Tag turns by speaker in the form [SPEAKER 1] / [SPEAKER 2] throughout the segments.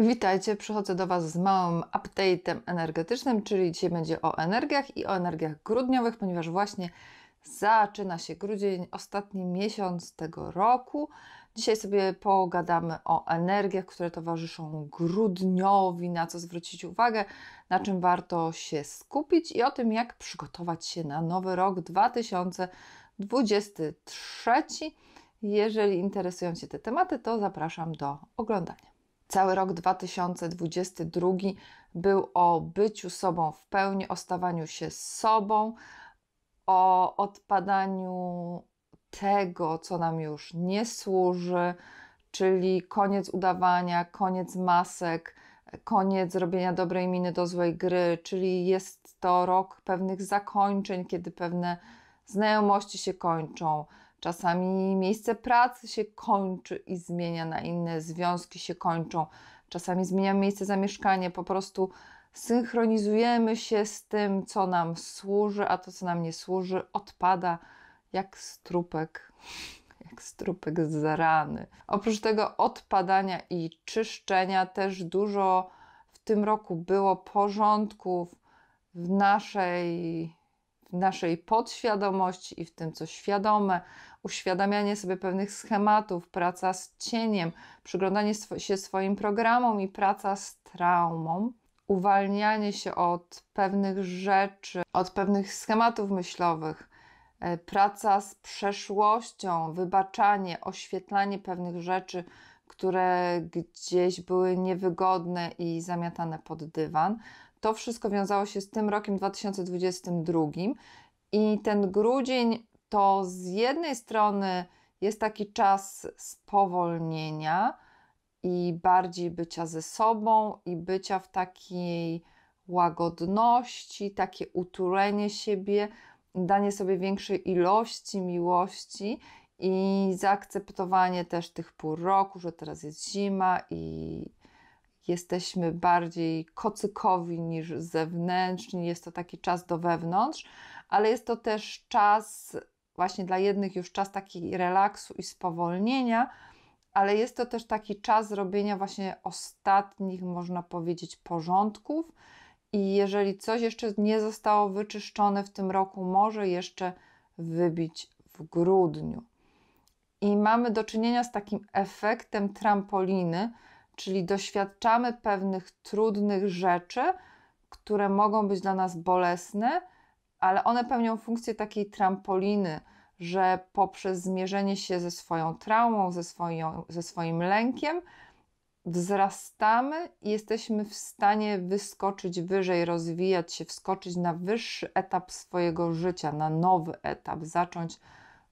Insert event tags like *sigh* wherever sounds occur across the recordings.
[SPEAKER 1] Witajcie, przychodzę do Was z małym update'em energetycznym, czyli dzisiaj będzie o energiach i o energiach grudniowych, ponieważ właśnie zaczyna się grudzień, ostatni miesiąc tego roku. Dzisiaj sobie pogadamy o energiach, które towarzyszą grudniowi, na co zwrócić uwagę, na czym warto się skupić i o tym, jak przygotować się na nowy rok 2023. Jeżeli interesują Cię te tematy, to zapraszam do oglądania. Cały rok 2022 był o byciu sobą w pełni, o stawaniu się sobą, o odpadaniu tego, co nam już nie służy, czyli koniec udawania, koniec masek, koniec robienia dobrej miny do złej gry, czyli jest to rok pewnych zakończeń, kiedy pewne znajomości się kończą, Czasami miejsce pracy się kończy i zmienia na inne, związki się kończą, czasami zmienia miejsce zamieszkania, po prostu synchronizujemy się z tym, co nam służy, a to, co nam nie służy, odpada jak strupek, *laughs* jak strupek z rany. Oprócz tego odpadania i czyszczenia też dużo w tym roku było porządków w naszej naszej podświadomości i w tym, co świadome, uświadamianie sobie pewnych schematów, praca z cieniem, przyglądanie sw się swoim programom i praca z traumą, uwalnianie się od pewnych rzeczy, od pewnych schematów myślowych, e, praca z przeszłością, wybaczanie, oświetlanie pewnych rzeczy, które gdzieś były niewygodne i zamiatane pod dywan to wszystko wiązało się z tym rokiem 2022. I ten grudzień to z jednej strony jest taki czas spowolnienia i bardziej bycia ze sobą i bycia w takiej łagodności, takie utulenie siebie, danie sobie większej ilości miłości i zaakceptowanie też tych pół roku, że teraz jest zima i, jesteśmy bardziej kocykowi niż zewnętrzni, jest to taki czas do wewnątrz, ale jest to też czas, właśnie dla jednych już czas taki relaksu i spowolnienia, ale jest to też taki czas zrobienia właśnie ostatnich, można powiedzieć, porządków. I jeżeli coś jeszcze nie zostało wyczyszczone w tym roku, może jeszcze wybić w grudniu. I mamy do czynienia z takim efektem trampoliny, czyli doświadczamy pewnych trudnych rzeczy, które mogą być dla nas bolesne, ale one pełnią funkcję takiej trampoliny, że poprzez zmierzenie się ze swoją traumą, ze, swoją, ze swoim lękiem, wzrastamy i jesteśmy w stanie wyskoczyć wyżej, rozwijać się, wskoczyć na wyższy etap swojego życia, na nowy etap, zacząć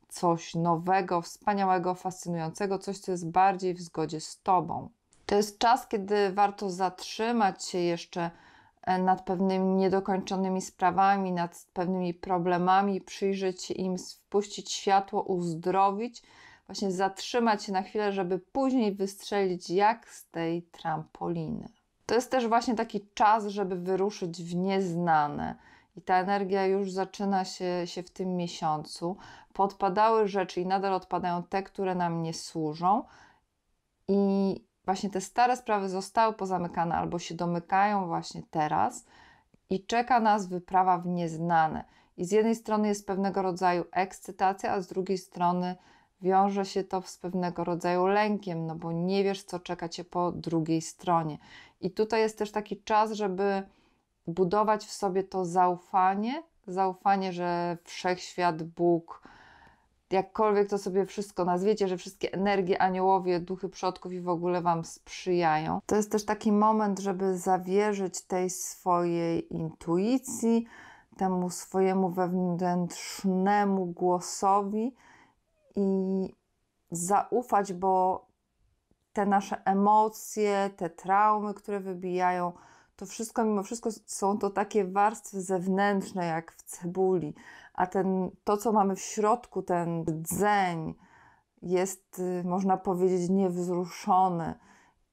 [SPEAKER 1] coś nowego, wspaniałego, fascynującego, coś, co jest bardziej w zgodzie z Tobą. To jest czas, kiedy warto zatrzymać się jeszcze e, nad pewnymi niedokończonymi sprawami, nad pewnymi problemami, przyjrzeć się im, wpuścić światło, uzdrowić, właśnie zatrzymać się na chwilę, żeby później wystrzelić jak z tej trampoliny. To jest też właśnie taki czas, żeby wyruszyć w nieznane. I ta energia już zaczyna się, się w tym miesiącu. Podpadały rzeczy i nadal odpadają te, które nam nie służą. I właśnie te stare sprawy zostały pozamykane albo się domykają właśnie teraz i czeka nas wyprawa w nieznane. I z jednej strony jest pewnego rodzaju ekscytacja, a z drugiej strony wiąże się to z pewnego rodzaju lękiem, no bo nie wiesz, co czeka cię po drugiej stronie. I tutaj jest też taki czas, żeby budować w sobie to zaufanie, zaufanie, że wszechświat, Bóg, jakkolwiek to sobie wszystko nazwiecie, że wszystkie energie, aniołowie, duchy przodków i w ogóle Wam sprzyjają. To jest też taki moment, żeby zawierzyć tej swojej intuicji, temu swojemu wewnętrznemu głosowi i zaufać, bo te nasze emocje, te traumy, które wybijają, to wszystko, mimo wszystko, są to takie warstwy zewnętrzne, jak w cebuli, a ten, to, co mamy w środku, ten dzeń, jest, y, można powiedzieć, niewzruszony.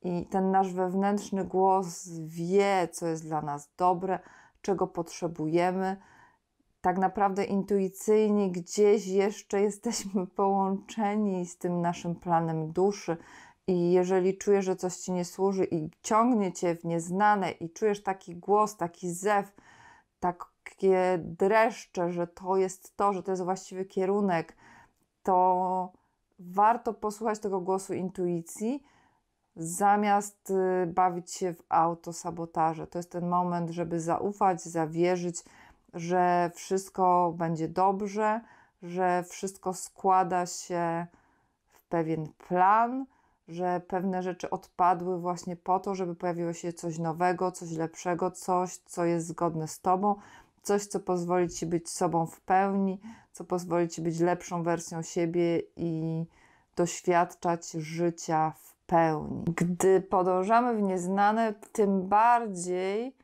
[SPEAKER 1] I ten nasz wewnętrzny głos wie, co jest dla nas dobre, czego potrzebujemy. Tak naprawdę intuicyjnie gdzieś jeszcze *laughs* jesteśmy połączeni z tym naszym planem duszy, i jeżeli czujesz, że coś ci nie służy i ciągnie cię w nieznane, i czujesz taki głos, taki zew, takie dreszcze, że to jest to, że to jest właściwy kierunek, to warto posłuchać tego głosu intuicji, zamiast y, bawić się w autosabotaże. To jest ten moment, żeby zaufać, zawierzyć, że wszystko będzie dobrze, że wszystko składa się w pewien plan że pewne rzeczy odpadły właśnie po to, żeby pojawiło się coś nowego, coś lepszego, coś, co jest zgodne z Tobą, coś, co pozwoli Ci być sobą w pełni, co pozwoli Ci być lepszą wersją siebie i doświadczać życia w pełni. Gdy podążamy w nieznane, tym bardziej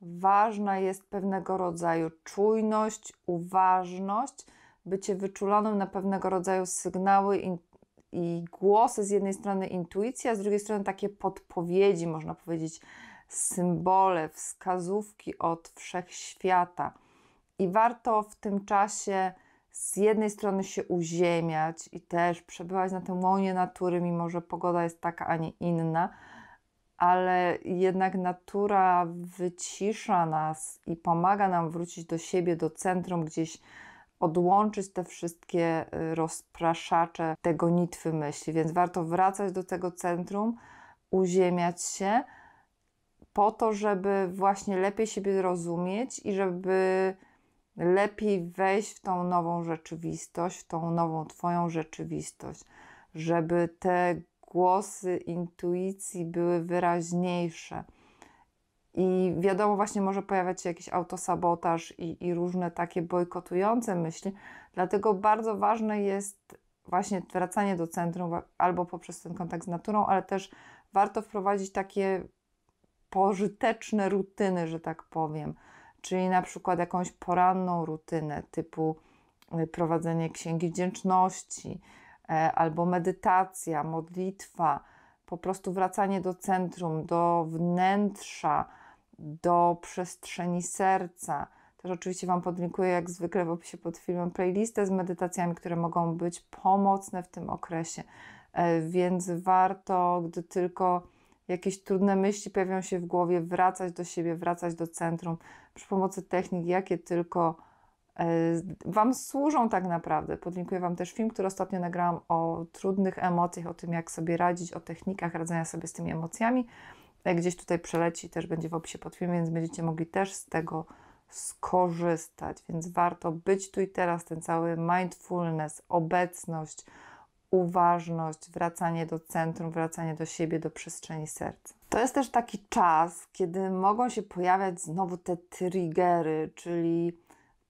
[SPEAKER 1] ważna jest pewnego rodzaju czujność, uważność, bycie wyczulonym na pewnego rodzaju sygnały, i głosy, z jednej strony intuicja, a z drugiej strony takie podpowiedzi, można powiedzieć, symbole, wskazówki od wszechświata. I warto w tym czasie z jednej strony się uziemiać i też przebywać na tym łonie natury, mimo że pogoda jest taka, a nie inna, ale jednak natura wycisza nas i pomaga nam wrócić do siebie, do centrum gdzieś odłączyć te wszystkie y, rozpraszacze, te gonitwy myśli. Więc warto wracać do tego centrum, uziemiać się po to, żeby właśnie lepiej siebie zrozumieć i żeby lepiej wejść w tą nową rzeczywistość, w tą nową Twoją rzeczywistość, żeby te głosy intuicji były wyraźniejsze i wiadomo, właśnie może pojawiać się jakiś autosabotaż i, i różne takie bojkotujące myśli. Dlatego bardzo ważne jest właśnie wracanie do centrum albo poprzez ten kontakt z naturą, ale też warto wprowadzić takie pożyteczne rutyny, że tak powiem. Czyli na przykład jakąś poranną rutynę typu y, prowadzenie księgi wdzięczności, e, albo medytacja, modlitwa, po prostu wracanie do centrum, do wnętrza, do przestrzeni serca. Też oczywiście Wam podlinkuję, jak zwykle w opisie pod filmem, playlistę z medytacjami, które mogą być pomocne w tym okresie. E, więc warto, gdy tylko jakieś trudne myśli pojawią się w głowie, wracać do siebie, wracać do centrum przy pomocy technik, jakie tylko e, Wam służą tak naprawdę. Podlinkuję Wam też film, który ostatnio nagrałam o trudnych emocjach, o tym, jak sobie radzić, o technikach radzenia sobie z tymi emocjami jak gdzieś tutaj przeleci, też będzie w opisie pod filmem, więc będziecie mogli też z tego skorzystać. Więc warto być tu i teraz, ten cały mindfulness, obecność, uważność, wracanie do centrum, wracanie do siebie, do przestrzeni serca. To jest też taki czas, kiedy mogą się pojawiać znowu te triggery, czyli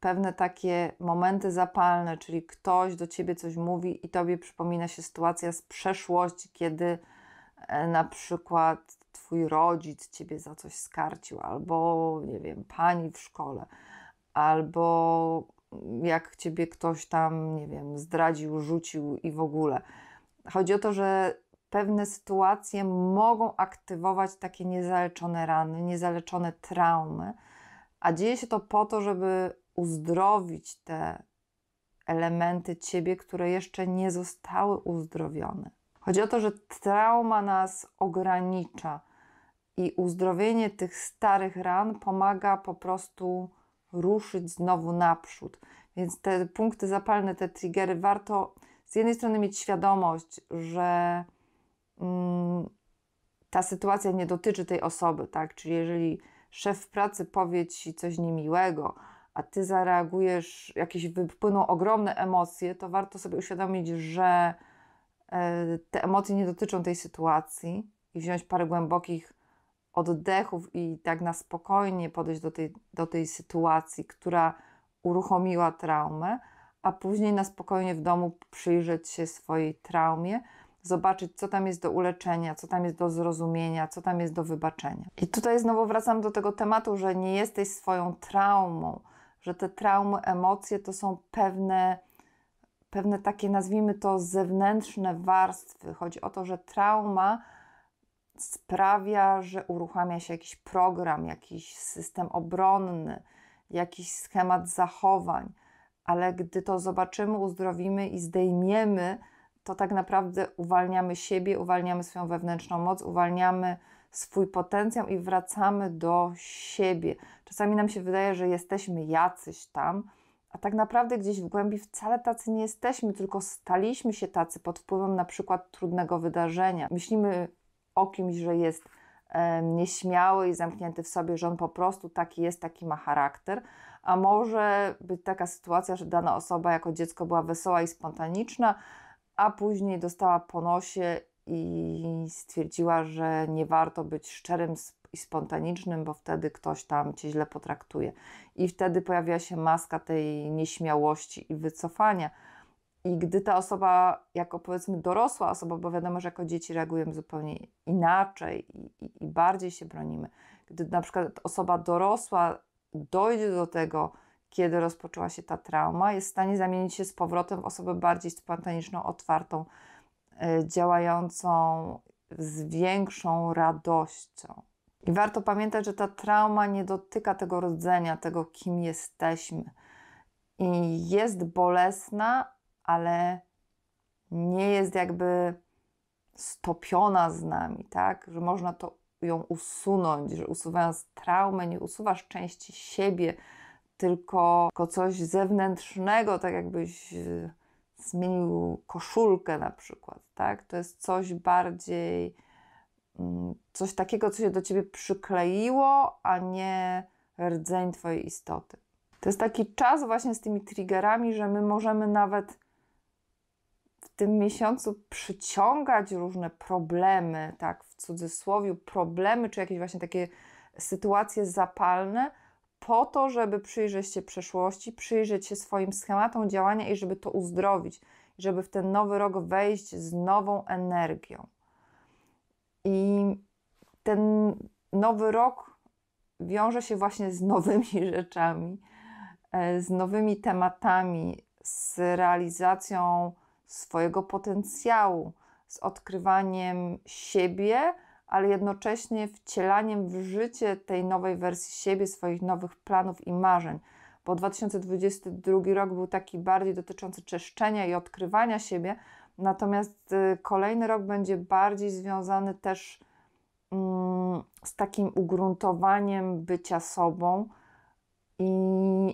[SPEAKER 1] pewne takie momenty zapalne, czyli ktoś do ciebie coś mówi i tobie przypomina się sytuacja z przeszłości, kiedy E, na przykład twój rodzic ciebie za coś skarcił, albo nie wiem, pani w szkole, albo mm, jak ciebie ktoś tam, nie wiem, zdradził, rzucił i w ogóle. Chodzi o to, że pewne sytuacje mogą aktywować takie niezaleczone rany, niezaleczone traumy, a dzieje się to po to, żeby uzdrowić te elementy ciebie, które jeszcze nie zostały uzdrowione. Chodzi o to, że trauma nas ogranicza i uzdrowienie tych starych ran pomaga po prostu ruszyć znowu naprzód. Więc te punkty zapalne, te triggery, warto z jednej strony mieć świadomość, że mm, ta sytuacja nie dotyczy tej osoby, tak? Czyli jeżeli szef pracy powie ci coś niemiłego, a ty zareagujesz, jakieś wypłyną ogromne emocje, to warto sobie uświadomić, że E, te emocje nie dotyczą tej sytuacji i wziąć parę głębokich oddechów i tak na spokojnie podejść do tej, do tej sytuacji, która uruchomiła traumę, a później na spokojnie w domu przyjrzeć się swojej traumie, zobaczyć, co tam jest do uleczenia, co tam jest do zrozumienia, co tam jest do wybaczenia. I tutaj znowu wracam do tego tematu, że nie jesteś swoją traumą, że te traumy, emocje to są pewne pewne takie, nazwijmy to, zewnętrzne warstwy. Chodzi o to, że trauma sprawia, że uruchamia się jakiś program, jakiś system obronny, jakiś schemat zachowań, ale gdy to zobaczymy, uzdrowimy i zdejmiemy, to tak naprawdę uwalniamy siebie, uwalniamy swoją wewnętrzną moc, uwalniamy swój potencjał i wracamy do siebie. Czasami nam się wydaje, że jesteśmy jacyś tam, a tak naprawdę gdzieś w głębi wcale tacy nie jesteśmy, tylko staliśmy się tacy pod wpływem na przykład trudnego wydarzenia. Myślimy o kimś, że jest e, nieśmiały i zamknięty w sobie, że on po prostu taki jest, taki ma charakter. A może być taka sytuacja, że dana osoba jako dziecko była wesoła i spontaniczna, a później dostała po nosie i stwierdziła, że nie warto być szczerym z i spontanicznym, bo wtedy ktoś tam cię źle potraktuje. I wtedy pojawia się maska tej nieśmiałości i wycofania. I gdy ta osoba, jako powiedzmy dorosła osoba, bo wiadomo, że jako dzieci reagujemy zupełnie inaczej i, i, i bardziej się bronimy, gdy na przykład osoba dorosła dojdzie do tego, kiedy rozpoczęła się ta trauma, jest w stanie zamienić się z powrotem w osobę bardziej spontaniczną, otwartą, e, działającą z większą radością. I warto pamiętać, że ta trauma nie dotyka tego rodzenia, tego kim jesteśmy. I jest bolesna, ale nie jest jakby stopiona z nami, tak? Że można to ją usunąć, że usuwając traumę, nie usuwasz części siebie, tylko, tylko coś zewnętrznego, tak jakbyś e, zmienił koszulkę na przykład, tak? To jest coś bardziej Mm, coś takiego, co się do ciebie przykleiło, a nie rdzeń twojej istoty. To jest taki czas właśnie z tymi triggerami, że my możemy nawet w tym miesiącu przyciągać różne problemy, tak w cudzysłowie, problemy, czy jakieś właśnie takie sytuacje zapalne, po to, żeby przyjrzeć się przeszłości, przyjrzeć się swoim schematom działania i żeby to uzdrowić, żeby w ten nowy rok wejść z nową energią. I ten nowy rok wiąże się właśnie z nowymi *laughs* rzeczami, e, z nowymi tematami, z realizacją swojego potencjału, z odkrywaniem siebie, ale jednocześnie wcielaniem w życie tej nowej wersji siebie, swoich nowych planów i marzeń. Bo 2022 rok był taki bardziej dotyczący czyszczenia i odkrywania siebie, Natomiast y, kolejny rok będzie bardziej związany też mm, z takim ugruntowaniem bycia sobą i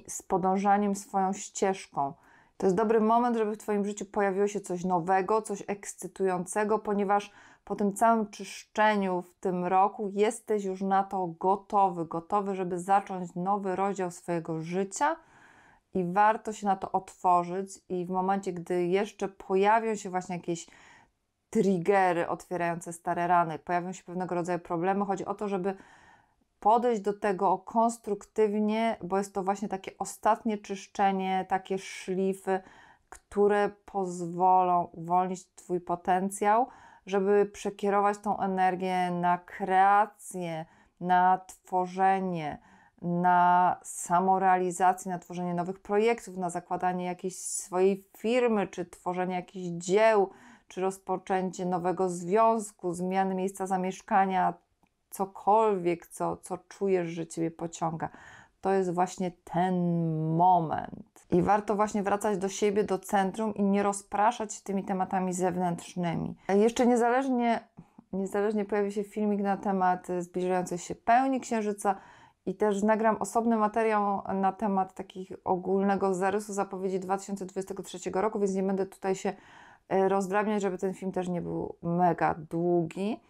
[SPEAKER 1] z podążaniem swoją ścieżką. To jest dobry moment, żeby w Twoim życiu pojawiło się coś nowego, coś ekscytującego, ponieważ po tym całym czyszczeniu w tym roku jesteś już na to gotowy, gotowy, żeby zacząć nowy rozdział swojego życia i warto się na to otworzyć i w momencie, gdy jeszcze pojawią się właśnie jakieś triggery otwierające stare rany, pojawią się pewnego rodzaju problemy, chodzi o to, żeby podejść do tego konstruktywnie, bo jest to właśnie takie ostatnie czyszczenie, takie szlify, które pozwolą uwolnić Twój potencjał, żeby przekierować tą energię na kreację, na tworzenie, na samorealizację, na tworzenie nowych projektów, na zakładanie jakiejś swojej firmy, czy tworzenie jakichś dzieł, czy rozpoczęcie nowego związku, zmiany miejsca zamieszkania, cokolwiek, co, co czujesz, że Ciebie pociąga. To jest właśnie ten moment. I warto właśnie wracać do siebie, do centrum i nie rozpraszać się tymi tematami zewnętrznymi. Jeszcze niezależnie, niezależnie pojawi się filmik na temat zbliżającej się pełni księżyca, i też nagram osobny materiał na temat takich ogólnego zarysu zapowiedzi 2023 roku, więc nie będę tutaj się e, rozdrabniać, żeby ten film też nie był mega długi.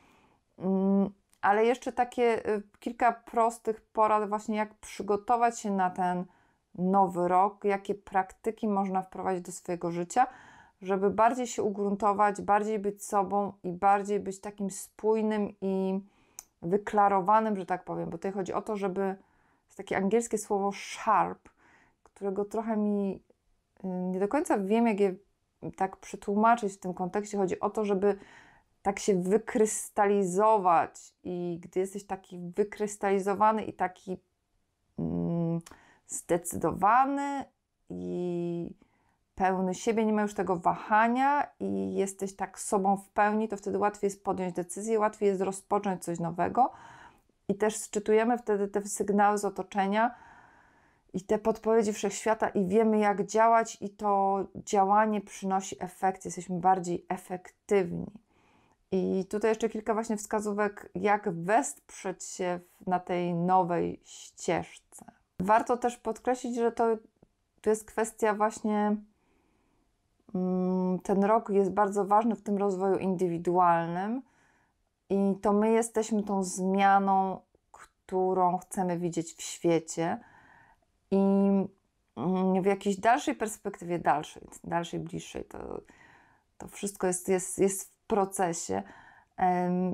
[SPEAKER 1] Mm, ale jeszcze takie e, kilka prostych porad, właśnie jak przygotować się na ten nowy rok, jakie praktyki można wprowadzić do swojego życia, żeby bardziej się ugruntować, bardziej być sobą i bardziej być takim spójnym i wyklarowanym, że tak powiem, bo tutaj chodzi o to, żeby jest takie angielskie słowo sharp, którego trochę mi y, nie do końca wiem, jak je tak przetłumaczyć w tym kontekście. Chodzi o to, żeby tak się wykrystalizować i gdy jesteś taki wykrystalizowany i taki mm, zdecydowany i pełny siebie, nie ma już tego wahania i jesteś tak sobą w pełni, to wtedy łatwiej jest podjąć decyzję, łatwiej jest rozpocząć coś nowego i też sczytujemy wtedy te sygnały z otoczenia i te podpowiedzi wszechświata i wiemy, jak działać, i to działanie przynosi efekt, jesteśmy bardziej efektywni. I tutaj jeszcze kilka właśnie wskazówek, jak wesprzeć się na tej nowej ścieżce. Warto też podkreślić, że to, to jest kwestia właśnie Mm, ten rok jest bardzo ważny w tym rozwoju indywidualnym i to my jesteśmy tą zmianą, którą chcemy widzieć w świecie i mm, w jakiejś dalszej perspektywie, dalszej, dalszej bliższej, to, to wszystko jest, jest, jest w procesie.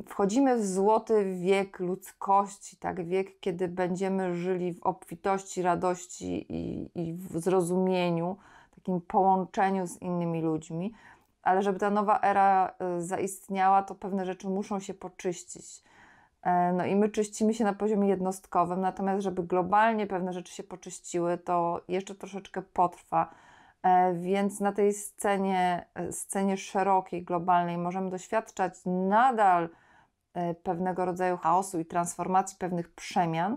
[SPEAKER 1] Wchodzimy w złoty wiek ludzkości, tak? wiek, kiedy będziemy żyli w obfitości, radości i, i w zrozumieniu takim połączeniu z innymi ludźmi, ale żeby ta nowa era y, zaistniała, to pewne rzeczy muszą się poczyścić. E, no i my czyścimy się na poziomie jednostkowym, natomiast żeby globalnie pewne rzeczy się poczyściły, to jeszcze troszeczkę potrwa. E, więc na tej scenie, e, scenie szerokiej, globalnej, możemy doświadczać nadal pewnego rodzaju chaosu i transformacji, pewnych przemian.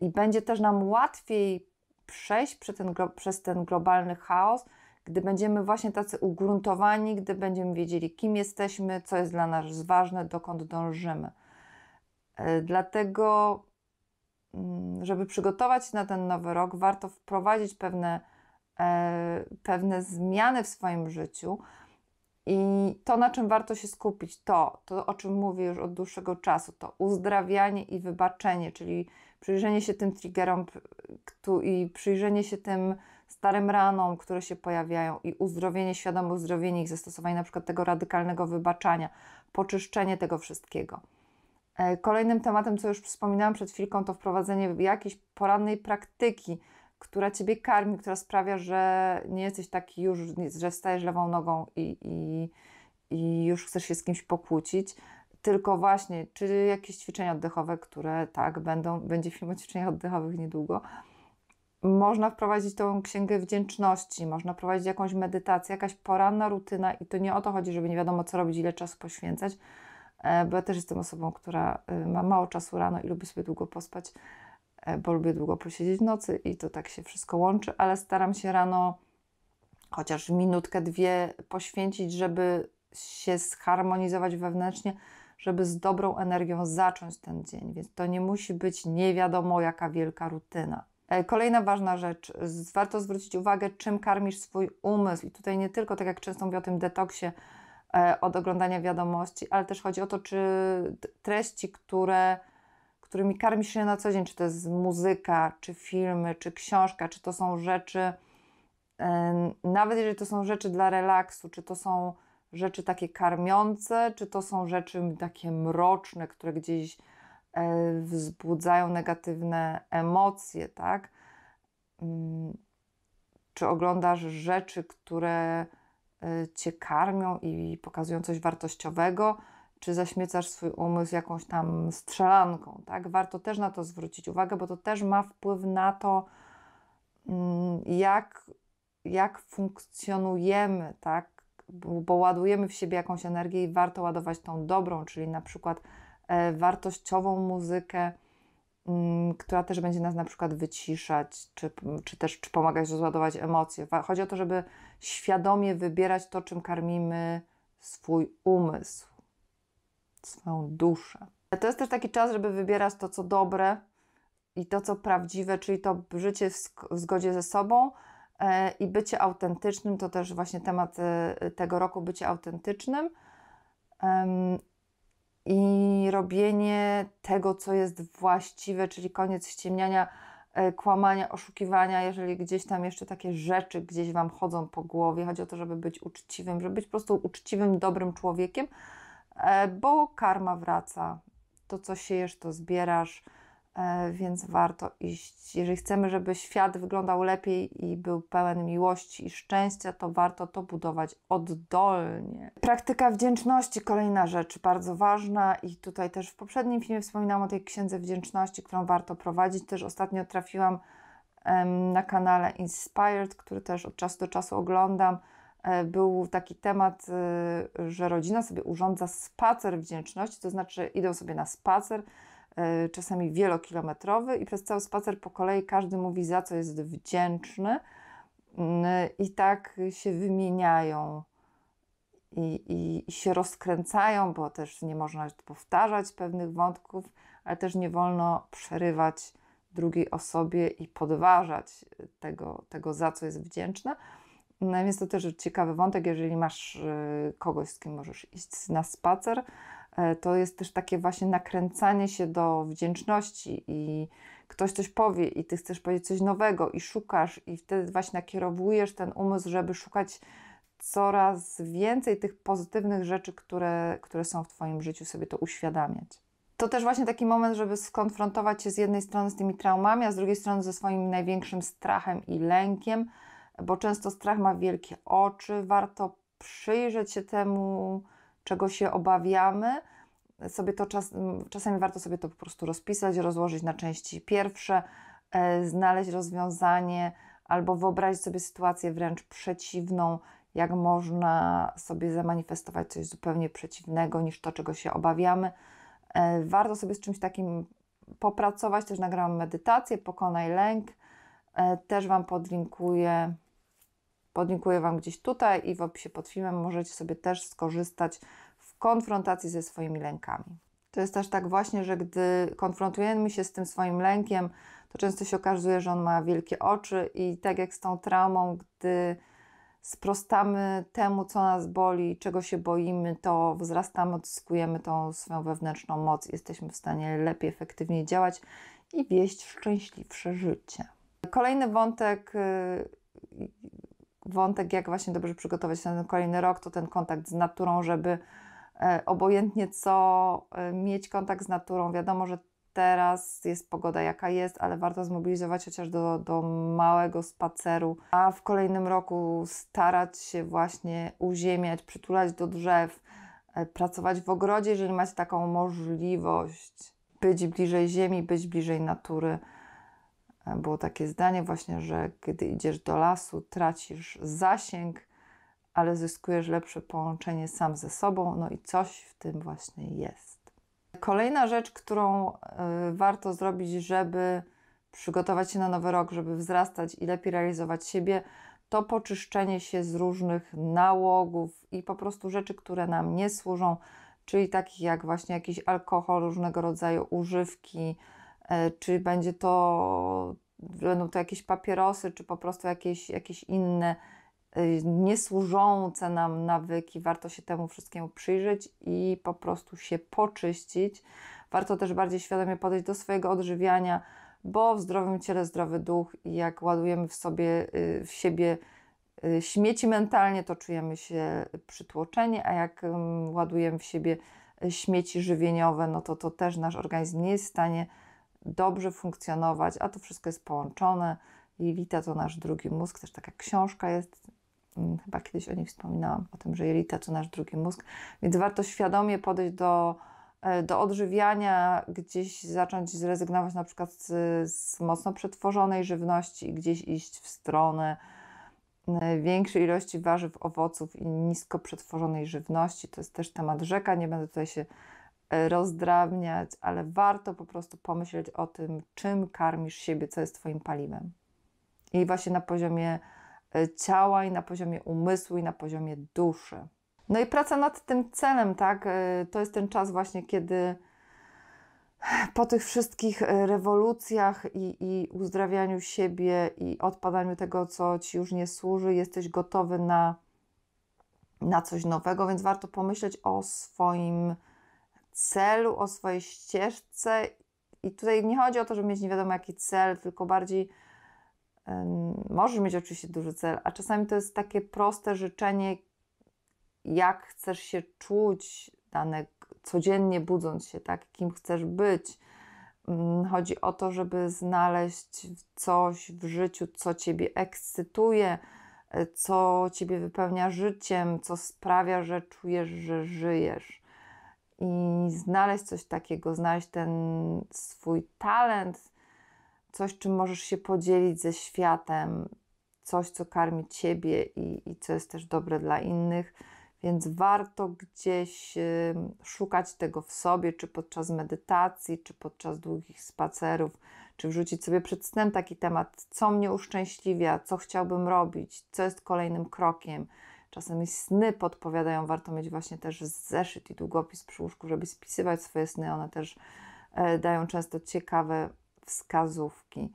[SPEAKER 1] I będzie też nam łatwiej przejść przez ten, przez ten globalny chaos, gdy będziemy właśnie tacy ugruntowani, gdy będziemy wiedzieli, kim jesteśmy, co jest dla nas ważne, dokąd dążymy. E, dlatego, mm, żeby przygotować się na ten nowy rok, warto wprowadzić pewne, e, pewne zmiany w swoim życiu. I to, na czym warto się skupić, to, to, o czym mówię już od dłuższego czasu, to uzdrawianie i wybaczenie, czyli przyjrzenie się tym triggerom i przyjrzenie się tym starym ranom, które się pojawiają i uzdrowienie, świadome uzdrowienie ich, zastosowanie na przykład tego radykalnego wybaczania, poczyszczenie tego wszystkiego. E, kolejnym tematem, co już wspominałam przed chwilką, to wprowadzenie jakiejś porannej praktyki, która ciebie karmi, która sprawia, że nie jesteś taki już, że stajesz lewą nogą i, i, i już chcesz się z kimś pokłócić. Tylko właśnie, czy jakieś ćwiczenia oddechowe, które tak, będą, będzie film o ćwiczeniach oddechowych niedługo. Można wprowadzić tą księgę wdzięczności, można prowadzić jakąś medytację, jakaś poranna rutyna i to nie o to chodzi, żeby nie wiadomo co robić, ile czasu poświęcać, e, bo ja też jestem osobą, która e, ma mało czasu rano i lubi sobie długo pospać, e, bo lubię długo posiedzieć w nocy i to tak się wszystko łączy, ale staram się rano chociaż minutkę, dwie poświęcić, żeby się zharmonizować wewnętrznie, żeby z dobrą energią zacząć ten dzień, więc to nie musi być nie wiadomo jaka wielka rutyna. E, kolejna ważna rzecz, warto zwrócić uwagę, czym karmisz swój umysł. I tutaj nie tylko, tak jak często mówię o tym detoksie e, od oglądania wiadomości, ale też chodzi o to, czy treści, które, którymi karmisz się na co dzień, czy to jest muzyka, czy filmy, czy książka, czy to są rzeczy, e, nawet jeżeli to są rzeczy dla relaksu, czy to są rzeczy takie karmiące, czy to są rzeczy takie mroczne, które gdzieś e, wzbudzają negatywne emocje, tak? Mm, czy oglądasz rzeczy, które e, cię karmią i pokazują coś wartościowego, czy zaśmiecasz swój umysł jakąś tam strzelanką, tak? Warto też na to zwrócić uwagę, bo to też ma wpływ na to, mm, jak, jak funkcjonujemy, tak? bo ładujemy w siebie jakąś energię i warto ładować tą dobrą, czyli na przykład e, wartościową muzykę, mm, która też będzie nas na przykład wyciszać, czy, czy też czy pomagać rozładować emocje. Chodzi o to, żeby świadomie wybierać to, czym karmimy swój umysł, swoją duszę. To jest też taki czas, żeby wybierać to, co dobre i to, co prawdziwe, czyli to życie w zgodzie ze sobą, E, i bycie autentycznym to też właśnie temat e, tego roku bycie autentycznym i robienie tego, co jest właściwe, czyli koniec ściemniania, e, kłamania, oszukiwania, jeżeli gdzieś tam jeszcze takie rzeczy gdzieś Wam chodzą po głowie. Chodzi o to, żeby być uczciwym, żeby być po prostu uczciwym, dobrym człowiekiem, bo karma wraca. To, co siejesz, to zbierasz. E, więc warto iść. Jeżeli chcemy, żeby świat wyglądał lepiej i był pełen miłości i szczęścia, to warto to budować oddolnie. Praktyka wdzięczności, kolejna rzecz bardzo ważna, i tutaj też w poprzednim filmie wspominałam o tej księdze wdzięczności, którą warto prowadzić. Też ostatnio trafiłam na kanale Inspired, który też od czasu do czasu oglądam. E, był taki temat, e, że rodzina sobie urządza spacer wdzięczności, to znaczy idą sobie na spacer E, czasami wielokilometrowy, i przez cały spacer po kolei każdy mówi, za co jest wdzięczny, mm, i tak się wymieniają. I, i, i, się rozkręcają, bo też nie można powtarzać pewnych wątków, ale też nie wolno przerywać drugiej osobie i podważać tego, tego za co jest wdzięczna. No, więc to też ciekawy wątek, jeżeli masz e, kogoś, z kim możesz iść na spacer, E, to jest też takie właśnie nakręcanie się do wdzięczności i ktoś coś powie i ty chcesz powiedzieć coś nowego i szukasz i wtedy właśnie nakierowujesz ten umysł, żeby szukać coraz więcej tych pozytywnych rzeczy, które, które są w twoim życiu, sobie to uświadamiać. To też właśnie taki moment, żeby skonfrontować się z jednej strony z tymi traumami, a z drugiej strony ze swoim największym strachem i lękiem, bo często strach ma wielkie oczy. Warto przyjrzeć się temu, czego się obawiamy, sobie to czas, czasami warto sobie to po prostu rozpisać, rozłożyć na części pierwsze, e, znaleźć rozwiązanie albo wyobrazić sobie sytuację wręcz przeciwną, jak można sobie zamanifestować coś zupełnie przeciwnego niż to, czego się obawiamy. E, warto sobie z czymś takim popracować. Też nagrałam medytację, pokonaj lęk. E, też Wam podlinkuję Podlinkuję Wam gdzieś tutaj i w opisie pod filmem możecie sobie też skorzystać w konfrontacji ze swoimi lękami. To jest też tak właśnie, że gdy konfrontujemy się z tym swoim lękiem, to często się okazuje, że on ma wielkie oczy i tak jak z tą traumą, gdy sprostamy temu, co nas boli, czego się boimy, to wzrastamy, odzyskujemy tą swoją wewnętrzną moc, jesteśmy w stanie lepiej, efektywniej działać i wieść szczęśliwsze życie. Kolejny wątek y, wątek, jak właśnie dobrze przygotować się na ten kolejny rok, to ten kontakt z naturą, żeby e, obojętnie co, e, mieć kontakt z naturą. Wiadomo, że teraz jest pogoda jaka jest, ale warto zmobilizować chociaż do, do małego spaceru, a w kolejnym roku starać się właśnie uziemiać, przytulać do drzew, e, pracować w ogrodzie, jeżeli macie taką możliwość, być bliżej ziemi, być bliżej natury. Było takie zdanie właśnie, że gdy idziesz do lasu, tracisz zasięg, ale zyskujesz lepsze połączenie sam ze sobą, no i coś w tym właśnie jest. Kolejna rzecz, którą e, warto zrobić, żeby przygotować się na nowy rok, żeby wzrastać i lepiej realizować siebie, to poczyszczenie się z różnych nałogów i po prostu rzeczy, które nam nie służą, czyli takich jak właśnie jakiś alkohol, różnego rodzaju używki, E, czy będzie to, będą to jakieś papierosy, czy po prostu jakieś, jakieś inne e, niesłużące nam nawyki. Warto się temu wszystkiemu przyjrzeć i po prostu się poczyścić. Warto też bardziej świadomie podejść do swojego odżywiania, bo w zdrowym ciele zdrowy duch i jak ładujemy w sobie, y, w siebie y, śmieci mentalnie, to czujemy się przytłoczeni, a jak mm, ładujemy w siebie y, śmieci żywieniowe, no to to też nasz organizm nie jest w stanie dobrze funkcjonować, a to wszystko jest połączone. Jelita to nasz drugi mózg, też taka książka jest, mm, chyba kiedyś o niej wspominałam, o tym, że jelita to nasz drugi mózg, więc warto świadomie podejść do, e, do odżywiania, gdzieś zacząć zrezygnować na przykład z, z mocno przetworzonej żywności i gdzieś iść w stronę e, większej ilości warzyw, owoców i nisko przetworzonej żywności. To jest też temat rzeka, nie będę tutaj się E, rozdrabniać, ale warto po prostu pomyśleć o tym, czym karmisz siebie, co jest Twoim paliwem. I właśnie na poziomie e, ciała, i na poziomie umysłu, i na poziomie duszy. No i praca nad tym celem, tak? E, to jest ten czas właśnie, kiedy po tych wszystkich rewolucjach i, i uzdrawianiu siebie i odpadaniu tego, co ci już nie służy, jesteś gotowy na, na coś nowego, więc warto pomyśleć o swoim celu, o swojej ścieżce. I tutaj nie chodzi o to, żeby mieć nie wiadomo jaki cel, tylko bardziej um, możesz mieć oczywiście duży cel, a czasami to jest takie proste życzenie, jak chcesz się czuć dane, codziennie budząc się, tak, kim chcesz być. Mm, chodzi o to, żeby znaleźć coś w życiu, co ciebie ekscytuje, e, co ciebie wypełnia życiem, co sprawia, że czujesz, że żyjesz i znaleźć coś takiego, znaleźć ten swój talent, coś, czym możesz się podzielić ze światem, coś, co karmi ciebie i, i co jest też dobre dla innych. Więc warto gdzieś szukać tego w sobie, czy podczas medytacji, czy podczas długich spacerów, czy wrzucić sobie przed snem taki temat, co mnie uszczęśliwia, co chciałbym robić, co jest kolejnym krokiem Czasami sny podpowiadają, warto mieć właśnie też zeszyt i długopis przy łóżku, żeby spisywać swoje sny. One też e, dają często ciekawe wskazówki,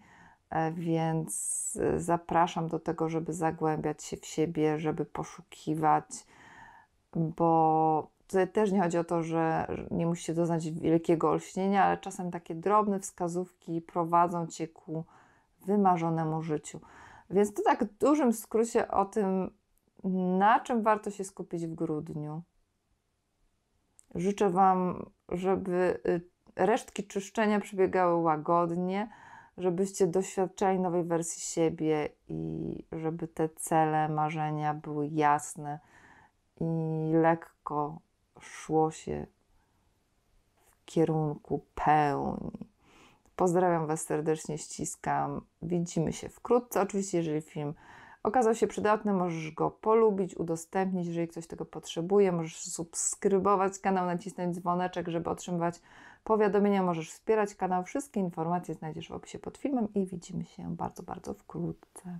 [SPEAKER 1] e, więc e, zapraszam do tego, żeby zagłębiać się w siebie, żeby poszukiwać, bo tutaj też nie chodzi o to, że nie musicie doznać wielkiego olśnienia, ale czasem takie drobne wskazówki prowadzą cię ku wymarzonemu życiu. Więc to tak w dużym skrócie o tym, na czym warto się skupić w grudniu? Życzę Wam, żeby y, resztki czyszczenia przebiegały łagodnie, żebyście doświadczali nowej wersji siebie i żeby te cele, marzenia były jasne i lekko szło się w kierunku pełni. Pozdrawiam Was serdecznie, ściskam. Widzimy się wkrótce. Oczywiście, jeżeli film Okazał się przydatny, możesz go polubić, udostępnić, jeżeli ktoś tego potrzebuje. Możesz subskrybować kanał, nacisnąć dzwoneczek, żeby otrzymywać powiadomienia. Możesz wspierać kanał. Wszystkie informacje znajdziesz w opisie pod filmem i widzimy się bardzo, bardzo wkrótce.